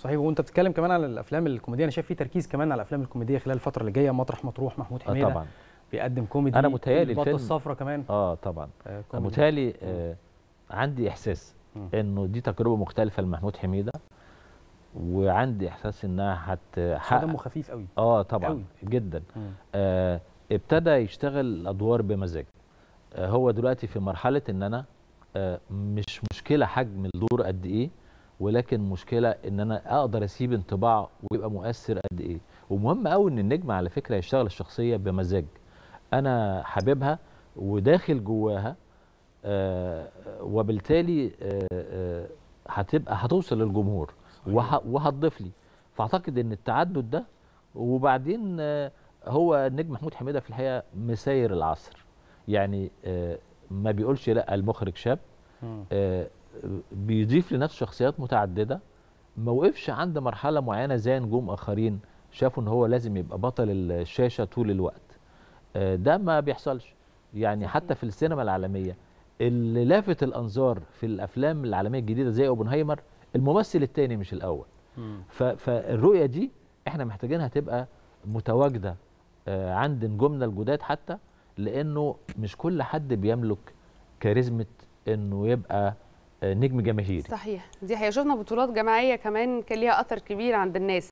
صحيح وانت بتتكلم كمان على الافلام الكوميديه انا شايف في تركيز كمان على الافلام الكوميديه خلال الفتره اللي جايه مطرح مطروح محمود آه، حميده آه طبعا بيقدم كوميدي انا متهيألي الفيلم الصفرة كمان اه طبعا آه انا متهيألي آه عندي احساس انه دي تجربه مختلفه لمحمود حميده وعندي احساس انها هتحقق دمه خفيف قوي اه طبعا قوي. جدا آه ابتدى يشتغل الادوار بمزاج آه هو دلوقتي في مرحله ان انا آه مش مشكله حجم الدور قد ايه ولكن مشكله ان انا اقدر اسيب انطباع ويبقى مؤثر قد ايه ومهم قوي ان النجم على فكره يشتغل الشخصيه بمزاج انا حاببها وداخل جواها آه، وبالتالي آه، آه، هتبقى هتوصل للجمهور وهتضيف لي فاعتقد ان التعدد ده وبعدين هو النجم محمود حميده في الحقيقه مساير العصر يعني ما بيقولش لا المخرج شاب بيضيف لنفسه شخصيات متعدده ما وقفش عند مرحله معينه زي نجوم اخرين شافوا ان هو لازم يبقى بطل الشاشه طول الوقت آه، ده ما بيحصلش يعني حتى في السينما العالميه اللي لافت الانظار في الافلام العالميه الجديده زي اوبنهايمر الممثل الثاني مش الاول فالرؤيه دي احنا محتاجينها تبقى متواجده آه، عند نجومنا الجداد حتى لانه مش كل حد بيملك كاريزمه انه يبقى نجم جماهيري صحيح دي حقيقه شفنا بطولات جماعيه كمان كان ليها اثر كبير عند الناس